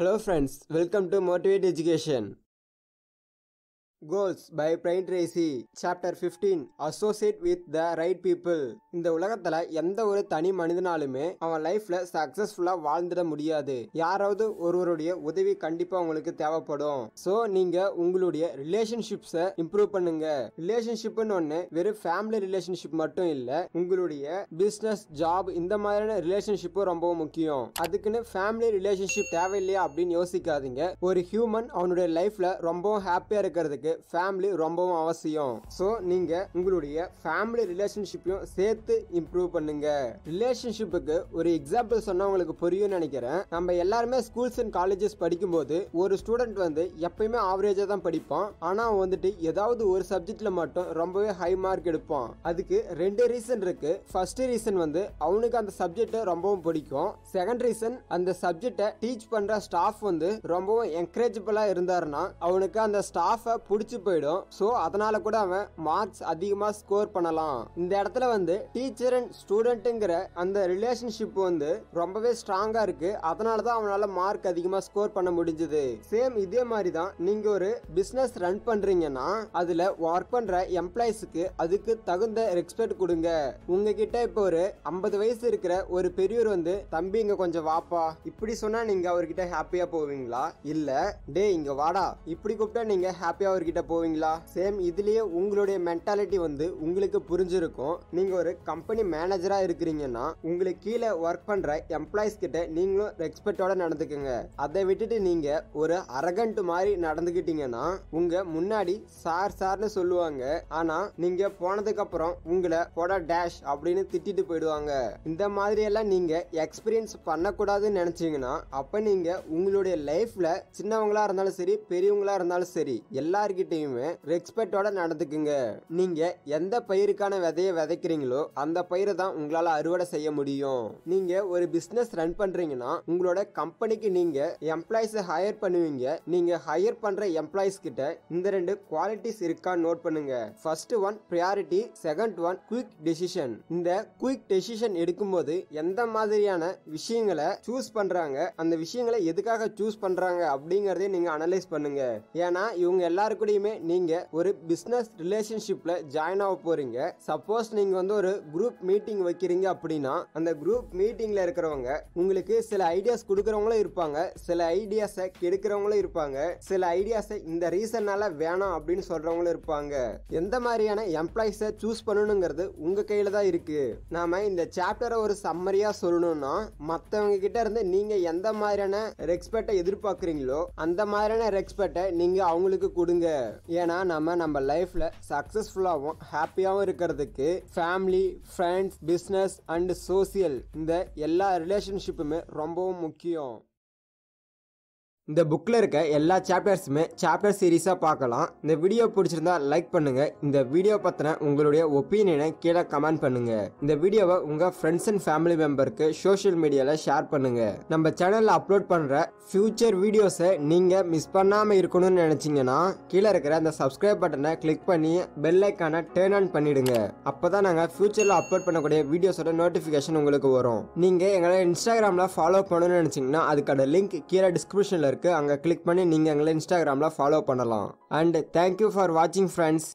Hello friends, welcome to Motivate Education. Goals by Brian Tracy chapter fifteen associate with the right people இந்த உலகத்தில் எந்த ஒரு தனி மனிதனாலுமே அவன் லைஃப்பில் சக்ஸஸ்ஃபுல்லாக வாழ்ந்துட முடியாது யாராவது ஒருவருடைய உதவி கண்டிப்பாக உங்களுக்கு தேவைப்படும் ஸோ நீங்கள் உங்களுடைய ரிலேஷன்ஷிப்ஸை இம்ப்ரூவ் பண்ணுங்க ரிலேஷன்ஷிப்னு ஒன்று வெறும் ஃபேமிலி ரிலேஷன்ஷிப் மட்டும் இல்லை உங்களுடைய பிஸ்னஸ் ஜாப் இந்த மாதிரியான ரிலேஷன்ஷிப்பும் ரொம்ப முக்கியம் அதுக்குன்னு ஃபேமிலி ரிலேஷன்ஷிப் தேவையில்லையா அப்படின்னு யோசிக்காதீங்க ஒரு ஹியூமன் அவனுடைய லைஃப்பில் ரொம்பவும் ஹாப்பியாக இருக்கிறதுக்கு உங்களுக்கு ஃபேமிலி ரொம்பவும் அவசியம் ஸோ நீங்கள் உங்களுடைய ஃபேமிலி ரிலேஷன்ஷிப்பையும் சேர்த்து இம்ப்ரூவ் பண்ணுங்க ரிலேஷன்ஷிப்புக்கு ஒரு எக்ஸாம்பிள் சொன்னா உங்களுக்கு புரியும்னு நினைக்கிறேன் நம்ம எல்லாருமே ஸ்கூல்ஸ் அண்ட் காலேஜஸ் படிக்கும்போது ஒரு ஸ்டூடெண்ட் வந்து எப்பயுமே ஆவரேஜாக தான் படிப்பான் ஆனால் வந்துட்டு ஏதாவது ஒரு சப்ஜெக்ட்ல மட்டும் ரொம்பவே ஹை மார்க் எடுப்போம் அதுக்கு ரெண்டு ரீசன் இருக்கு ஃபர்ஸ்ட் ரீசன் வந்து அவனுக்கு அந்த சப்ஜெக்டை ரொம்பவும் பிடிக்கும் செகண்ட் ரீசன் அந்த சப்ஜெக்டை டீச் பண்ற ஸ்டாஃப் வந்து ரொம்பவும் என்கரேஜபிளா இருந்தாருன்னா அவனுக்கு அந்த ஸ்டாஃபை பிடிச்சி போயிடும் ஸோ அதனால கூட அவன் மார்க்ஸ் அதிகமாக ஸ்கோர் பண்ணலாம் இந்த இடத்துல வந்து டீச்சர் அண்ட் ஸ்டூடெண்ட்டுங்கிற அந்த ரிலேஷன்ஷிப் வந்து ரொம்பவே ஸ்ட்ராங்காக இருக்கு அதனால தான் அவனால் மார்க் அதிகமாக ஸ்கோர் பண்ண முடிஞ்சது சேம் இதே மாதிரி தான் நீங்கள் ஒரு பிஸ்னஸ் ரன் பண்ணுறீங்கன்னா அதில் ஒர்க் பண்ணுற எம்ப்ளாயிஸுக்கு அதுக்கு தகுந்த ரெஸ்பெக்ட் கொடுங்க உங்ககிட்ட இப்போ ஒரு ஐம்பது வயசு இருக்கிற ஒரு பெரியவர் வந்து தம்பி இங்கே கொஞ்சம் வாப்பா இப்படி சொன்னால் நீங்கள் அவர்கிட்ட ஹாப்பியாக போவீங்களா இல்லை டே இங்கே வாடா இப்படி கூப்பிட்டா நீங்கள் ஹாப்பியாக அவர்கிட்ட கிட்ட போவீங்களா சேம் இதுலயே உங்களுடைய மென்டாலிட்டி வந்து உங்களுக்கு புரிஞ்சிருக்கும் நீங்க ஒரு கம்பெனி மேனேஜரா இருக்கிறீங்கன்னா உங்களுக்கு கீழே ஒர்க் பண்ற எம்ப்ளாயிஸ் கிட்ட நீங்களும் ரெஸ்பெக்டோட நடந்துக்கங்க அதை விட்டுட்டு நீங்க ஒரு அரகண்ட் மாதிரி நடந்துகிட்டீங்கன்னா உங்க முன்னாடி சார் சார்னு சொல்லுவாங்க ஆனா நீங்க போனதுக்கு அப்புறம் உங்களை போட டேஷ் அப்படின்னு திட்டிட்டு போயிடுவாங்க இந்த மாதிரி எல்லாம் நீங்க எக்ஸ்பீரியன்ஸ் பண்ணக்கூடாதுன்னு நினைச்சீங்கன்னா அப்ப நீங்க உங்களுடைய லைஃப்ல சின்னவங்களா இருந்தாலும் சரி பெரியவங்களா இருந்தாலும் சரி எல்லாருக்கும் கிட்டேயுமே ரெஸ்பெக்டோட நடந்துக்குங்க நீங்க எந்த பயிருக்கான விதையை விதைக்கிறீங்களோ அந்த பயிரை தான் உங்களால அறுவடை செய்ய முடியும் நீங்க ஒரு பிசினஸ் ரன் பண்றீங்கன்னா உங்களோட கம்பெனிக்கு நீங்க எம்ப்ளாயிஸ் ஹையர் பண்ணுவீங்க நீங்க ஹையர் பண்ற எம்ப்ளாயிஸ் கிட்ட இந்த ரெண்டு குவாலிட்டிஸ் இருக்கா நோட் பண்ணுங்க first one priority second one quick decision இந்த குயிக் டெசிஷன் எடுக்கும்போது எந்த மாதிரியான விஷயங்களை சூஸ் பண்றாங்க அந்த விஷயங்களை எதுக்காக சூஸ் பண்றாங்க அப்படிங்கறதே நீங்க அனலைஸ் பண்ணுங்க ஏன்னா இவங்க எல்லாருக்கும் மறுபடியுமே நீங்கள் ஒரு பிஸ்னஸ் ரிலேஷன்ஷிப்பில் ஜாயின் ஆக போகிறீங்க சப்போஸ் நீங்கள் வந்து ஒரு குரூப் மீட்டிங் வைக்கிறீங்க அப்படின்னா அந்த குரூப் மீட்டிங்கில் இருக்கிறவங்க உங்களுக்கு சில ஐடியாஸ் கொடுக்குறவங்களும் இருப்பாங்க சில ஐடியாஸை கெடுக்கிறவங்களும் இருப்பாங்க சில ஐடியாஸை இந்த ரீசன்னால வேணாம் அப்படின்னு சொல்கிறவங்களும் இருப்பாங்க எந்த மாதிரியான எம்ப்ளாயிஸ சூஸ் பண்ணணுங்கிறது உங்கள் கையில் தான் இருக்குது நாம் இந்த சாப்டரை ஒரு சம்மரியாக சொல்லணும்னா மற்றவங்க கிட்ட இருந்து நீங்கள் எந்த மாதிரியான ரெக்ஸ்பெக்டை எதிர்பார்க்குறீங்களோ அந்த மாதிரியான ரெக்ஸ்பெக்டை நீங்கள் அவங்களுக்கு கொடுங்க ஏன்னா நம்ம நம்ம லைஃப்பில் சக்ஸஸ்ஃபுல்லாகவும் ஹாப்பியாகவும் இருக்கிறதுக்கு family friends business and social இந்த எல்லா ரிலேஷன்ஷிப்புமே ரொம்பவும் முக்கியம் இந்த புக்கில் இருக்க எல்லா சாப்டர்ஸுமே சாப்டர் சீரீஸாக பார்க்கலாம் இந்த வீடியோ பிடிச்சிருந்தா லைக் பண்ணுங்கள் இந்த வீடியோ பற்றின உங்களுடைய ஒப்பீனியனை கீழே கமெண்ட் பண்ணுங்கள் இந்த வீடியோவை உங்கள் ஃப்ரெண்ட்ஸ் அண்ட் ஃபேமிலி மெம்பருக்கு சோஷியல் மீடியாவில் ஷேர் பண்ணுங்கள் நம்ம சேனலில் அப்லோட் பண்ணுற ஃப்யூச்சர் வீடியோஸை நீங்கள் மிஸ் பண்ணாமல் இருக்கணும்னு நினச்சிங்கன்னா கீழே இருக்கிற அந்த சப்ஸ்கிரைப் பட்டனை கிளிக் பண்ணி பெல் டேர்ன் ஆன் பண்ணிவிடுங்க அப்போ தான் நாங்கள் ஃப்யூச்சரில் அப்லோட் பண்ணக்கூடிய வீடியோஸோட நோட்டிஃபிகேஷன் உங்களுக்கு வரும் நீங்கள் எங்களை இன்ஸ்டாகிராமில் ஃபாலோ பண்ணணும்னு நினச்சிங்கன்னா அதுக்கான லிங்க் கீழே டிஸ்கிரிப்ஷனில் இருக்குது இருக்குது அங்கே கிளிக் பண்ணி நீங்கள் எங்களை இன்ஸ்டாகிராமில் ஃபாலோ பண்ணலாம் அண்ட் தேங்க்யூ ஃபார் வாட்சிங் ஃப்ரெண்ட்ஸ்